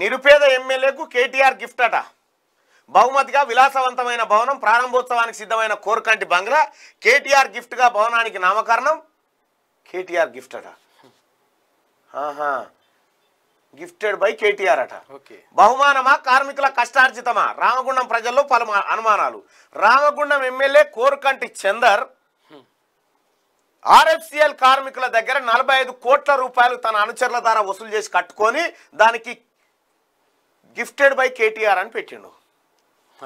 నిరుపేద ఎమ్మెల్యేకు కేటీఆర్ గిఫ్ట్ అట బహుమతిగా విలాసవంతమైన భవనం ప్రారంభోత్సవానికి సిద్ధమైన కోరుకంటి బంగ్లా కేటీఆర్ గిఫ్ట్గా భవనానికి నామకరణం కేటీఆర్ గిఫ్ట్ అట గిఫ్టెడ్ బై కేటీఆర్ అట బహుమానమా కార్మికుల కష్టార్జితమా రామగుండం ప్రజల్లో పలు అనుమానాలు రామగుండం ఎమ్మెల్యే కోరుకంటి చందర్ ఆర్ఎఫ్సిఎల్ కార్మికుల దగ్గర నలభై కోట్ల రూపాయలు తన అనుచరుల ద్వారా వసూలు చేసి కట్టుకొని దానికి గిఫ్టెడ్ బై కేటీఆర్ అని పెట్టిండు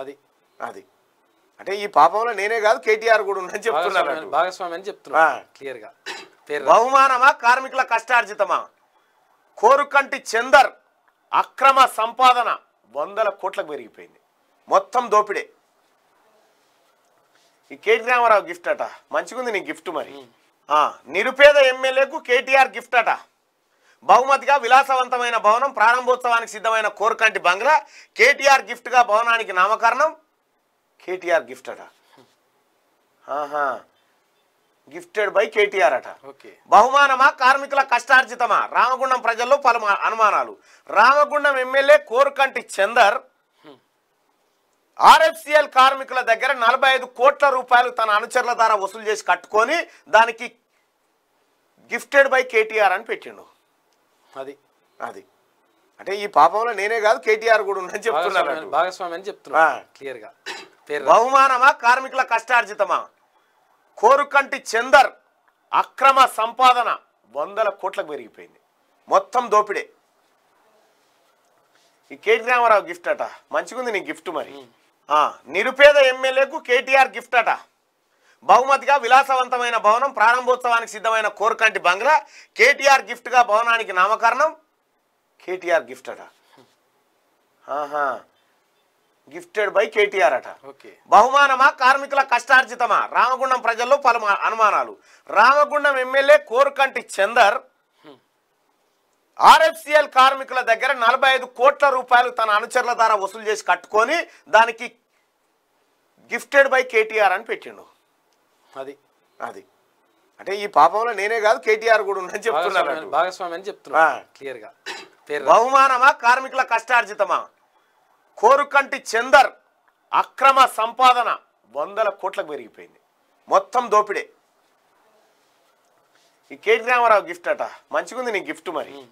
అది అది అంటే ఈ పాపంలో నేనే కాదు కేటీఆర్ కూడా ఉందని చెప్తున్నాను భాగస్వామి అని చెప్తున్నా క్లియర్గా బహుమానమా కార్మికుల కష్టార్జితమా కోరుకంటి చందర్ అక్రమ సంపాదన వందల కోట్లకు పెరిగిపోయింది మొత్తం దోపిడే ఈ కేటీ రామారావు గిఫ్ట్ అట మంచిగుంది నీ గిఫ్ట్ మరి నిరుపేద ఎమ్మెల్యేకు కేటీఆర్ గిఫ్ట్ అట బహుమతిగా విలాసవంతమైన భవనం ప్రారంభోత్సవానికి సిద్ధమైన కోరకంటి బంగ్లా కేటీఆర్ గిఫ్ట్గా భవనానికి నామకరణం కేటీఆర్ గిఫ్ట్ అట గిఫ్టెడ్ బై కేటీఆర్ అట బహుమానమా కార్మికుల కష్టార్జితమా రామగుండం ప్రజల్లో పలు అనుమానాలు రామగుండం ఎమ్మెల్యే కోరకంటి చందర్ ఆర్ఎఫ్సిఎల్ కార్మికుల దగ్గర నలభై కోట్ల రూపాయలు తన అనుచరుల ద్వారా వసూలు చేసి కట్టుకొని దానికి గిఫ్టెడ్ బై కేటీఆర్ అని పెట్టిండు అది అది అంటే ఈ పాపంలో నేనే కాదు కేటీఆర్ కూడా ఉందని చెప్తున్నాను భాగస్వామి అని చెప్తున్నా క్లియర్గా బహుమానమా కార్మికుల కష్టార్జితమా కోరుకంటి చందర్ అక్రమ సంపాదన వందల కోట్లకు పెరిగిపోయింది మొత్తం దోపిడే ఈ కేటీ రామారావు గిఫ్ట్ అట మంచిగుంది నీ గిఫ్ట్ మరి నిరుపేద ఎమ్మెల్యేకు కేటీఆర్ గిఫ్ట్ అట బహుమతిగా విలాసవంతమైన భవనం ప్రారంభోత్సవానికి సిద్ధమైన కోరకంటి బంగ్లా కేటీఆర్ గిఫ్ట్గా భవనానికి నామకరణం కేటీఆర్ గిఫ్ట్ అట గిఫ్టెడ్ బై కేటీఆర్ అట బహుమానమా కార్మికుల కష్టార్జితమా రామగుండం ప్రజల్లో పలు అనుమానాలు రామగుండం ఎమ్మెల్యే కోరకంటి చందర్ ఆర్ఎఫ్సిఎల్ కార్మికుల దగ్గర నలభై కోట్ల రూపాయలు తన అనుచరుల ద్వారా వసూలు చేసి కట్టుకొని దానికి గిఫ్టెడ్ బై కేటీఆర్ అని పెట్టిండు అది అది అంటే ఈ పాపంలో నేనే కాదు కేటీఆర్ కూడా ఉందని చెప్తున్నాను భాగస్వామి అని చెప్తున్నా క్లియర్గా బహుమానమా కార్మికుల కష్టార్జితమా కోరుకంటి చందర్ అక్రమ సంపాదన వందల కోట్లకు పెరిగిపోయింది మొత్తం దోపిడే ఈ కేటీ రామారావు గిఫ్ట్ అట మంచిగుంది నీ గిఫ్ట్ మరి